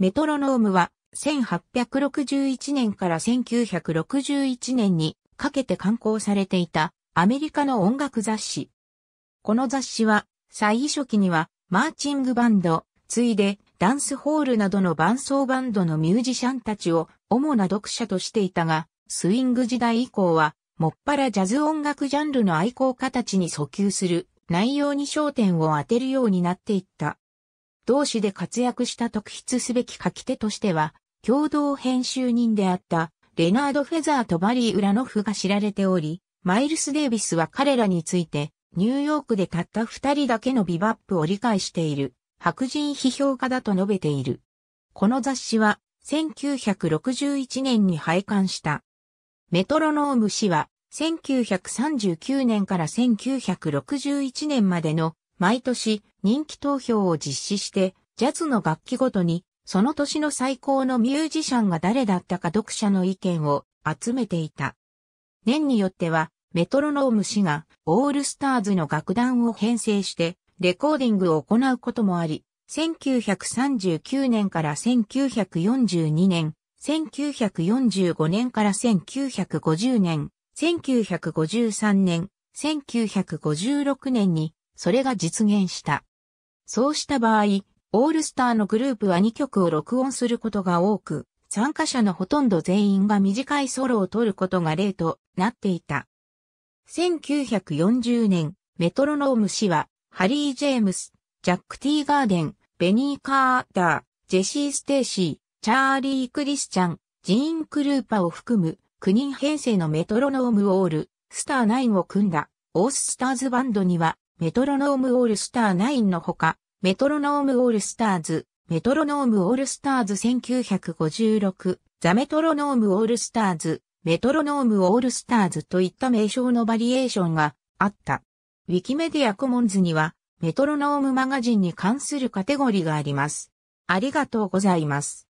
メトロノームは1861年から1961年にかけて刊行されていたアメリカの音楽雑誌。この雑誌は最初期にはマーチングバンド、ついでダンスホールなどの伴奏バンドのミュージシャンたちを主な読者としていたが、スイング時代以降はもっぱらジャズ音楽ジャンルの愛好家たちに訴求する内容に焦点を当てるようになっていった。同志で活躍した特筆すべき書き手としては、共同編集人であったレナード・フェザーとバリー・ウラノフが知られており、マイルス・デイビスは彼らについて、ニューヨークでたった二人だけのビバップを理解している、白人批評家だと述べている。この雑誌は、1961年に廃刊した。メトロノーム氏は、1939年から1961年までの毎年人気投票を実施して、ジャズの楽器ごとに、その年の最高のミュージシャンが誰だったか読者の意見を集めていた。年によっては、メトロノーム氏がオールスターズの楽団を編成して、レコーディングを行うこともあり、1939年から1942年、1945年から1950年、1953年、1956年にそれが実現した。そうした場合、オールスターのグループは2曲を録音することが多く、参加者のほとんど全員が短いソロを取ることが例となっていた。1940年、メトロノーム氏は、ハリー・ジェームス、ジャック・ティー・ガーデン、ベニー・カーター、ジェシー・ステイシー、チャーリー・クリスチャン、ジーン・クルーパを含む9人編成のメトロノームオール、スター9を組んだ、オーススターズバンドにはメトロノームオールスター9のほか、メトロノームオールスターズ、メトロノームオールスターズ1956、ザメトロノームオールスターズ、メトロノームオールスターズといった名称のバリエーションがあった。ウィキメディアコモンズには、メトロノームマガジンに関するカテゴリーがあります。ありがとうございます。